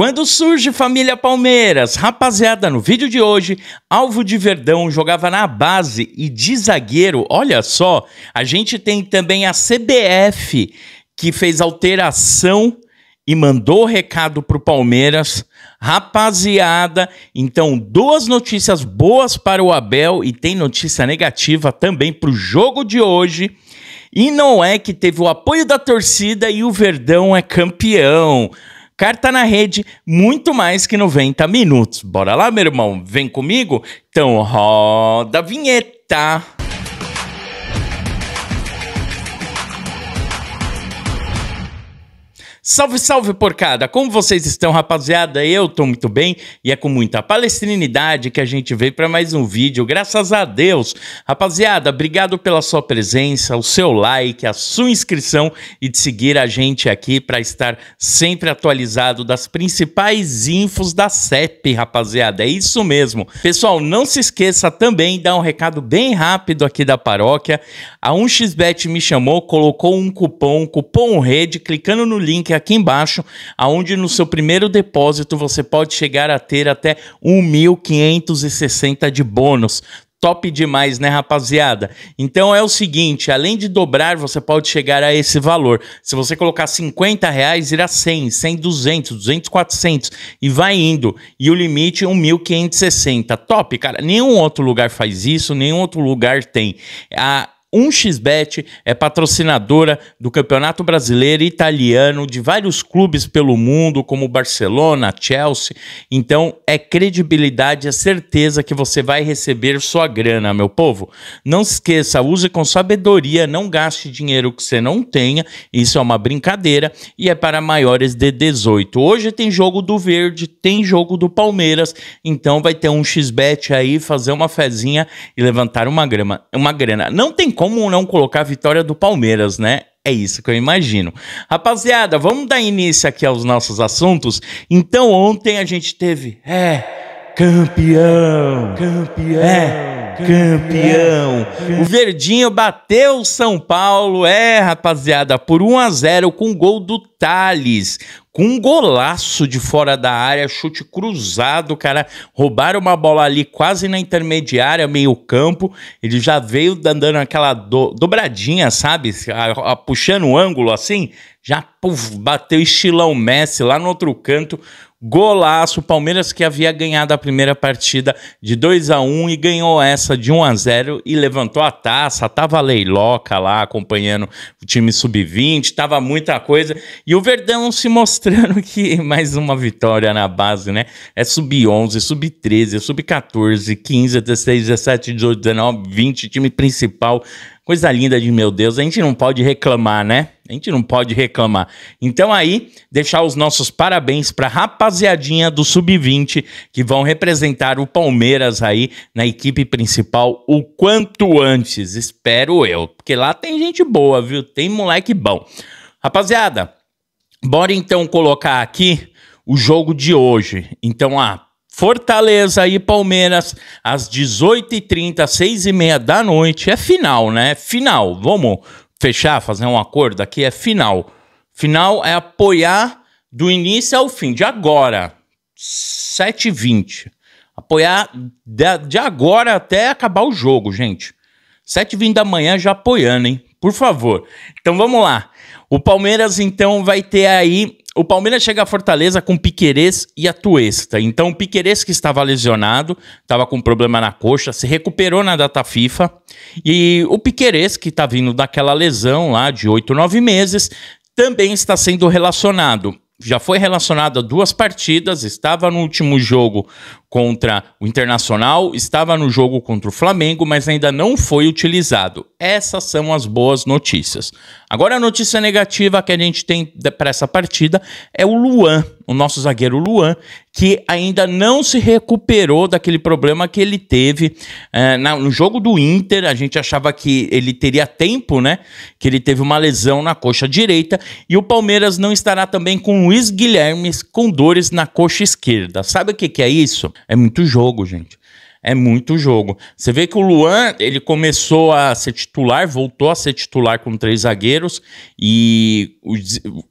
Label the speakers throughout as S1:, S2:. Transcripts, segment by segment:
S1: Quando surge família Palmeiras? Rapaziada, no vídeo de hoje, Alvo de Verdão jogava na base e de zagueiro, olha só, a gente tem também a CBF que fez alteração e mandou recado pro Palmeiras. Rapaziada, então duas notícias boas para o Abel e tem notícia negativa também pro jogo de hoje. E não é que teve o apoio da torcida e o Verdão é campeão. Carta na Rede, muito mais que 90 minutos. Bora lá, meu irmão? Vem comigo? Então roda a vinheta! Salve, salve, porcada! Como vocês estão, rapaziada? Eu tô muito bem e é com muita palestrinidade que a gente veio para mais um vídeo, graças a Deus! Rapaziada, obrigado pela sua presença, o seu like, a sua inscrição e de seguir a gente aqui para estar sempre atualizado das principais infos da CEP, rapaziada. É isso mesmo. Pessoal, não se esqueça também de dar um recado bem rápido aqui da paróquia. A 1xBet me chamou, colocou um cupom, cupom rede, clicando no link aqui embaixo, aonde no seu primeiro depósito você pode chegar a ter até 1.560 de bônus. Top demais, né, rapaziada? Então é o seguinte: além de dobrar, você pode chegar a esse valor. Se você colocar 50 reais, irá 100, 100, 200, 200, 400 e vai indo. E o limite 1.560. Top, cara. Nenhum outro lugar faz isso, nenhum outro lugar tem. A 1xBet é patrocinadora do Campeonato Brasileiro Italiano de vários clubes pelo mundo, como Barcelona, Chelsea. Então, é credibilidade, é certeza que você vai receber sua grana, meu povo. Não se esqueça, use com sabedoria, não gaste dinheiro que você não tenha. Isso é uma brincadeira e é para maiores de 18. Hoje tem jogo do Verde, tem jogo do Palmeiras, então vai ter um xBet aí fazer uma fezinha e levantar uma grana. uma grana. Não tem como não colocar a vitória do Palmeiras, né? É isso que eu imagino. Rapaziada, vamos dar início aqui aos nossos assuntos? Então, ontem a gente teve. É. Campeão! Campeão! É. Campeão. O Verdinho bateu o São Paulo, é, rapaziada, por 1 a 0 com gol do Thales com um golaço de fora da área, chute cruzado, cara. Roubaram uma bola ali quase na intermediária, meio-campo. Ele já veio dando aquela do, dobradinha, sabe? A, a, puxando o ângulo assim. Já puf, bateu estilão Messi lá no outro canto. Golaço, Palmeiras que havia ganhado a primeira partida de 2 x 1 e ganhou essa de 1 x 0 e levantou a taça. Tava a Leiloca lá acompanhando o time sub-20, tava muita coisa. E o Verdão se mostrando que mais uma vitória na base, né? É sub-11, sub-13, sub-14, 15, 16, 17, 18, 19, 20, time principal Coisa linda de meu Deus, a gente não pode reclamar, né? A gente não pode reclamar. Então aí, deixar os nossos parabéns para a rapaziadinha do Sub-20 que vão representar o Palmeiras aí na equipe principal o quanto antes, espero eu, porque lá tem gente boa, viu? Tem moleque bom. Rapaziada, bora então colocar aqui o jogo de hoje. Então, a Fortaleza e Palmeiras, às 18h30, 6h30 da noite. É final, né? É final. Vamos fechar, fazer um acordo aqui? É final. Final é apoiar do início ao fim, de agora, 7h20. Apoiar de agora até acabar o jogo, gente. 7h20 da manhã já apoiando, hein? Por favor. Então vamos lá. O Palmeiras, então, vai ter aí o Palmeiras chega a Fortaleza com Piquerez e Atuesta. Então, o Piquerez, que estava lesionado, estava com problema na coxa, se recuperou na data FIFA. E o Piquerez, que está vindo daquela lesão lá de 8, 9 meses, também está sendo relacionado já foi relacionado a duas partidas, estava no último jogo contra o Internacional, estava no jogo contra o Flamengo, mas ainda não foi utilizado. Essas são as boas notícias. Agora a notícia negativa que a gente tem para essa partida é o Luan, o nosso zagueiro Luan, que ainda não se recuperou daquele problema que ele teve é, no jogo do Inter. A gente achava que ele teria tempo, né? Que ele teve uma lesão na coxa direita e o Palmeiras não estará também com o Luiz Guilherme com dores na coxa esquerda. Sabe o que, que é isso? É muito jogo, gente. É muito jogo. Você vê que o Luan, ele começou a ser titular, voltou a ser titular com três zagueiros e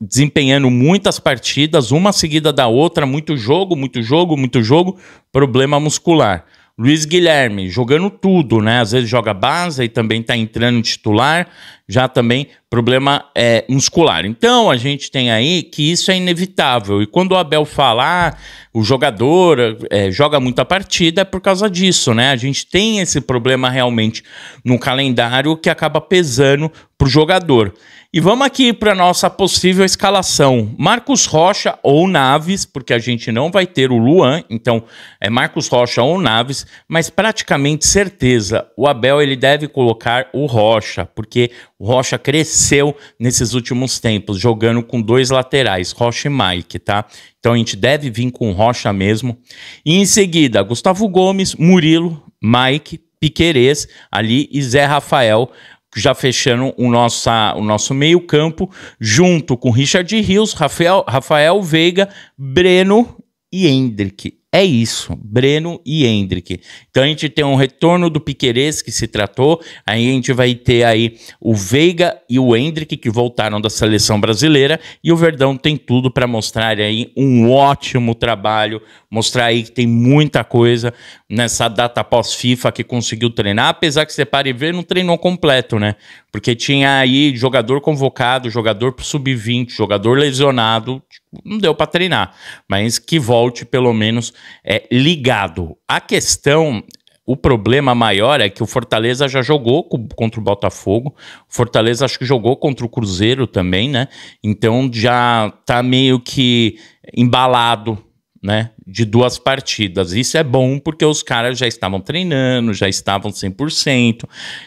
S1: desempenhando muitas partidas, uma seguida da outra, muito jogo, muito jogo, muito jogo, problema muscular. Luiz Guilherme, jogando tudo, né? Às vezes joga base e também tá entrando titular, já também problema é, muscular. Então a gente tem aí que isso é inevitável. E quando o Abel falar, ah, o jogador é, joga muita partida é por causa disso, né? A gente tem esse problema realmente no calendário que acaba pesando pro jogador. E vamos aqui para nossa possível escalação. Marcos Rocha ou Naves, porque a gente não vai ter o Luan, então é Marcos Rocha ou Naves, mas praticamente certeza, o Abel ele deve colocar o Rocha, porque o Rocha cresceu nesses últimos tempos, jogando com dois laterais, Rocha e Mike, tá? Então a gente deve vir com o Rocha mesmo. E em seguida, Gustavo Gomes, Murilo, Mike, Piquerez ali e Zé Rafael já fechando o, nossa, o nosso meio-campo, junto com Richard Rios, Rafael, Rafael Veiga, Breno e Hendrick. É isso, Breno e Hendrick. Então a gente tem um retorno do Piquerez que se tratou, aí a gente vai ter aí o Veiga e o Hendrick que voltaram da seleção brasileira e o Verdão tem tudo para mostrar aí um ótimo trabalho, mostrar aí que tem muita coisa nessa data pós-FIFA que conseguiu treinar, apesar que você pare e não treinou completo, né? Porque tinha aí jogador convocado, jogador sub-20, jogador lesionado, tipo, não deu para treinar, mas que volte pelo menos é, ligado. A questão o problema maior é que o Fortaleza já jogou contra o Botafogo. O Fortaleza acho que jogou contra o Cruzeiro também, né? Então já tá meio que embalado, né? De duas partidas. Isso é bom porque os caras já estavam treinando, já estavam 100%,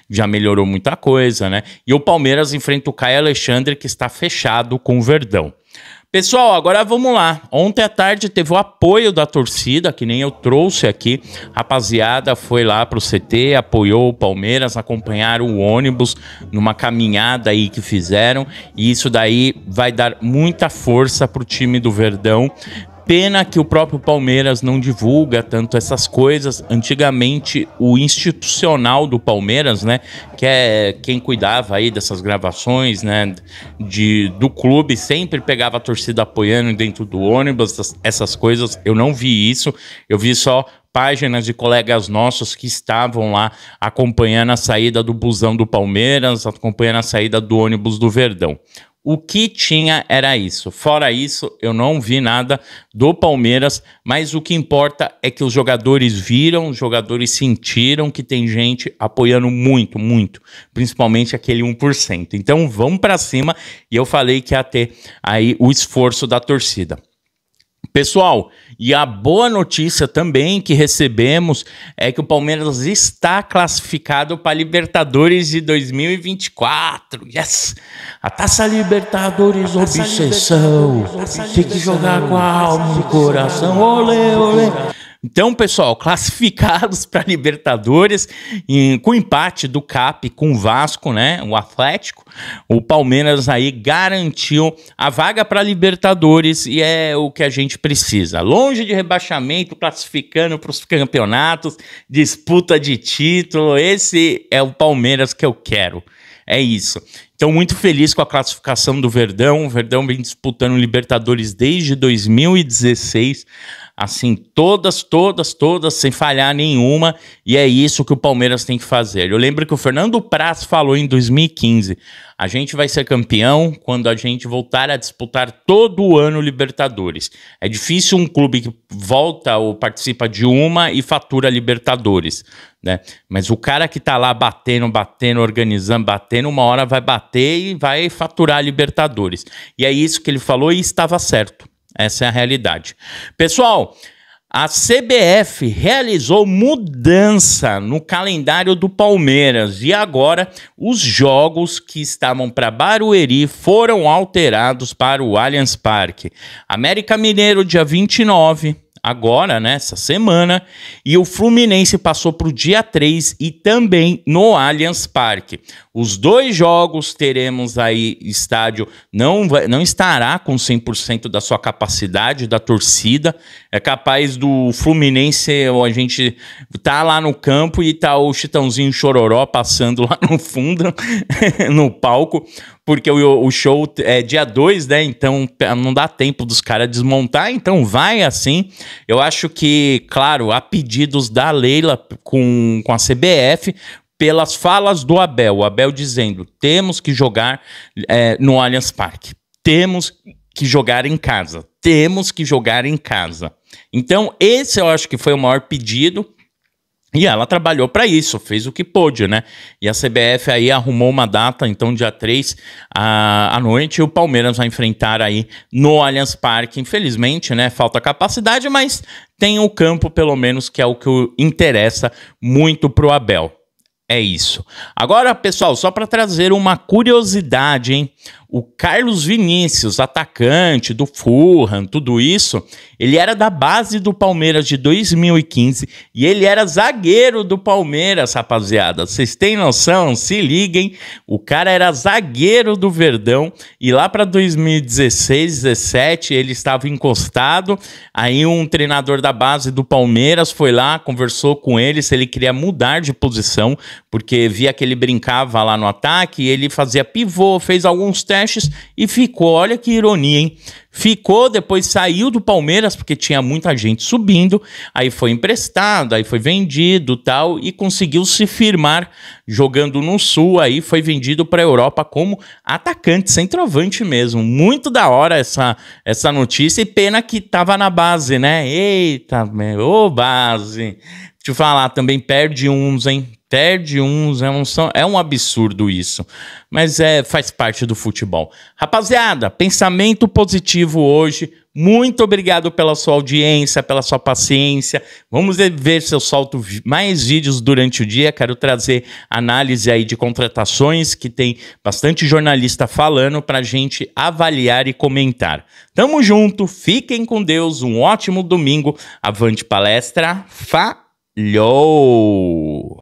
S1: já melhorou muita coisa, né? E o Palmeiras enfrenta o Caio Alexandre que está fechado com o Verdão. Pessoal, agora vamos lá. Ontem à tarde teve o apoio da torcida, que nem eu trouxe aqui. Rapaziada foi lá pro CT, apoiou o Palmeiras, acompanharam o ônibus numa caminhada aí que fizeram. E isso daí vai dar muita força pro time do Verdão pena que o próprio Palmeiras não divulga tanto essas coisas. Antigamente, o institucional do Palmeiras, né, que é quem cuidava aí dessas gravações, né, de, do clube, sempre pegava a torcida apoiando dentro do ônibus, essas, essas coisas. Eu não vi isso, eu vi só páginas de colegas nossos que estavam lá acompanhando a saída do busão do Palmeiras, acompanhando a saída do ônibus do Verdão. O que tinha era isso. Fora isso, eu não vi nada do Palmeiras, mas o que importa é que os jogadores viram, os jogadores sentiram que tem gente apoiando muito, muito, principalmente aquele 1%. Então vamos para cima e eu falei que ia ter aí o esforço da torcida. Pessoal, e a boa notícia também que recebemos é que o Palmeiras está classificado para Libertadores de 2024. Yes! A Taça Libertadores, a taça obsessão. Libertadores, obsessão. Tem que jogar com a alma e coração. Olê, olê. Então, pessoal, classificados para Libertadores, em, com empate do CAP com o Vasco, né? O Atlético, o Palmeiras aí garantiu a vaga para Libertadores e é o que a gente precisa. Longe de rebaixamento, classificando para os campeonatos, disputa de título. Esse é o Palmeiras que eu quero. É isso. Então, muito feliz com a classificação do Verdão. O Verdão vem disputando Libertadores desde 2016 assim, todas, todas, todas, sem falhar nenhuma, e é isso que o Palmeiras tem que fazer. Eu lembro que o Fernando Prass falou em 2015: a gente vai ser campeão quando a gente voltar a disputar todo ano Libertadores. É difícil um clube que volta ou participa de uma e fatura Libertadores. Né? Mas o cara que tá lá batendo, batendo, organizando, batendo, uma hora vai bater e vai faturar Libertadores. E é isso que ele falou e estava certo. Essa é a realidade. Pessoal, a CBF realizou mudança no calendário do Palmeiras e agora os jogos que estavam para Barueri foram alterados para o Allianz Parque. América Mineiro, dia 29 agora, nessa né, semana, e o Fluminense passou para o dia 3 e também no Allianz Parque. Os dois jogos teremos aí estádio, não, vai, não estará com 100% da sua capacidade da torcida, é capaz do Fluminense, a gente tá lá no campo e tá o Chitãozinho Chororó passando lá no fundo, no palco, porque o, o show é dia 2, né? Então não dá tempo dos caras desmontar, então vai assim. Eu acho que, claro, há pedidos da Leila com, com a CBF, pelas falas do Abel. O Abel dizendo: temos que jogar é, no Allianz Parque, temos que jogar em casa, temos que jogar em casa. Então, esse eu acho que foi o maior pedido. E ela trabalhou para isso, fez o que pôde, né? E a CBF aí arrumou uma data, então dia 3 à, à noite, o Palmeiras vai enfrentar aí no Allianz Parque. Infelizmente, né? Falta capacidade, mas tem o campo, pelo menos, que é o que interessa muito pro Abel é isso. Agora, pessoal, só para trazer uma curiosidade, hein? O Carlos Vinícius, atacante do Fulham, tudo isso, ele era da base do Palmeiras de 2015 e ele era zagueiro do Palmeiras, rapaziada. Vocês têm noção? Se liguem, o cara era zagueiro do Verdão e lá para 2016, 17, ele estava encostado. Aí um treinador da base do Palmeiras foi lá, conversou com ele se ele queria mudar de posição porque via que ele brincava lá no ataque, ele fazia pivô, fez alguns testes e ficou, olha que ironia, hein? Ficou, depois saiu do Palmeiras porque tinha muita gente subindo, aí foi emprestado, aí foi vendido, tal, e conseguiu se firmar jogando no Sul, aí foi vendido para a Europa como atacante, centroavante mesmo. Muito da hora essa essa notícia e pena que estava na base, né? Eita, ô base. Deixa eu falar, também perde uns, hein? perde uns, é um, é um absurdo isso, mas é faz parte do futebol. Rapaziada, pensamento positivo hoje. Muito obrigado pela sua audiência, pela sua paciência. Vamos ver se eu solto mais vídeos durante o dia. Quero trazer análise aí de contratações, que tem bastante jornalista falando para gente avaliar e comentar. Tamo junto, fiquem com Deus, um ótimo domingo. Avante palestra, falhou!